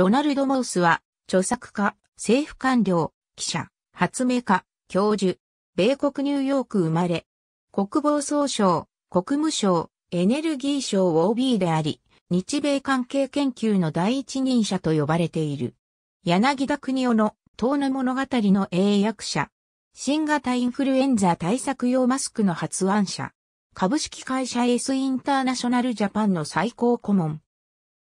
ロナルド・モースは、著作家、政府官僚、記者、発明家、教授、米国ニューヨーク生まれ、国防総省、国務省、エネルギー省 OB であり、日米関係研究の第一人者と呼ばれている。柳田国夫の、遠野物語の英訳者。新型インフルエンザ対策用マスクの発案者。株式会社エスインターナショナルジャパンの最高顧問。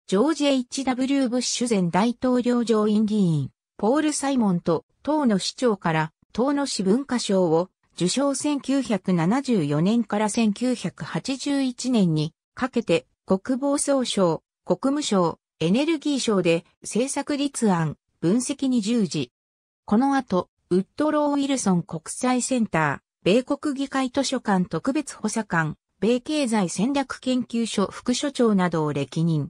ジョージ・ H.W. ブッシュ前大統領上院議員、ポール・サイモンと党の市長から党の市文化賞を受賞1974年から1981年にかけて国防総省、国務省、エネルギー省で政策立案、分析に従事。この後、ウッドロー・ウィルソン国際センター、米国議会図書館特別補佐官、米経済戦略研究所副所長などを歴任。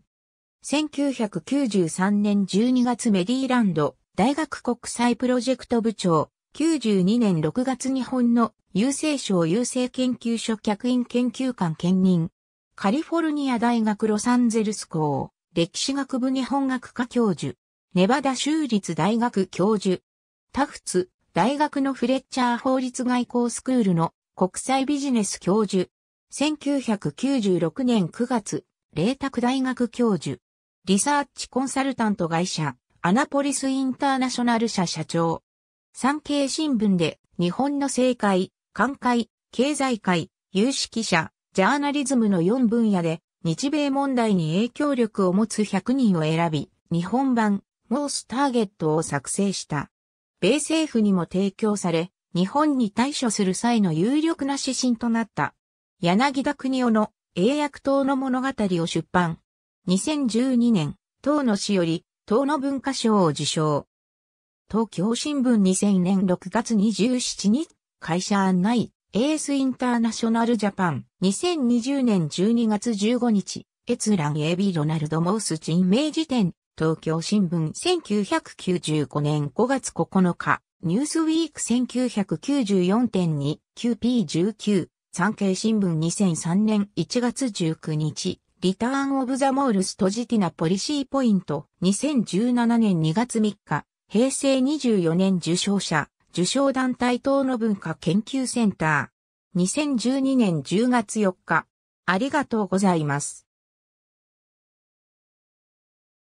1993年12月メディーランド大学国際プロジェクト部長、92年6月日本の郵政省郵政研究所客員研究官兼任、カリフォルニア大学ロサンゼルス校、歴史学部日本学科教授、ネバダ州立大学教授、タフツ、大学のフレッチャー法律外交スクールの国際ビジネス教授、1996年9月、麗卓大学教授、リサーチコンサルタント会社、アナポリスインターナショナル社社長。産経新聞で、日本の政界、官界、経済界、有識者、ジャーナリズムの4分野で、日米問題に影響力を持つ100人を選び、日本版、モースターゲットを作成した。米政府にも提供され、日本に対処する際の有力な指針となった。柳田国夫の英訳党の物語を出版。2012年、党の詩より、党の文化賞を受賞。東京新聞2000年6月27日、会社案内、エースインターナショナルジャパン、2020年12月15日、閲覧 AB ロナルド・モース人名辞典、東京新聞1995年5月9日、ニュースウィーク 1994.2QP19 産経新聞2003年1月19日リターンオブザモールストジティナポリシーポイント2017年2月3日平成24年受賞者受賞団体等の文化研究センター2012年10月4日ありがとうございます。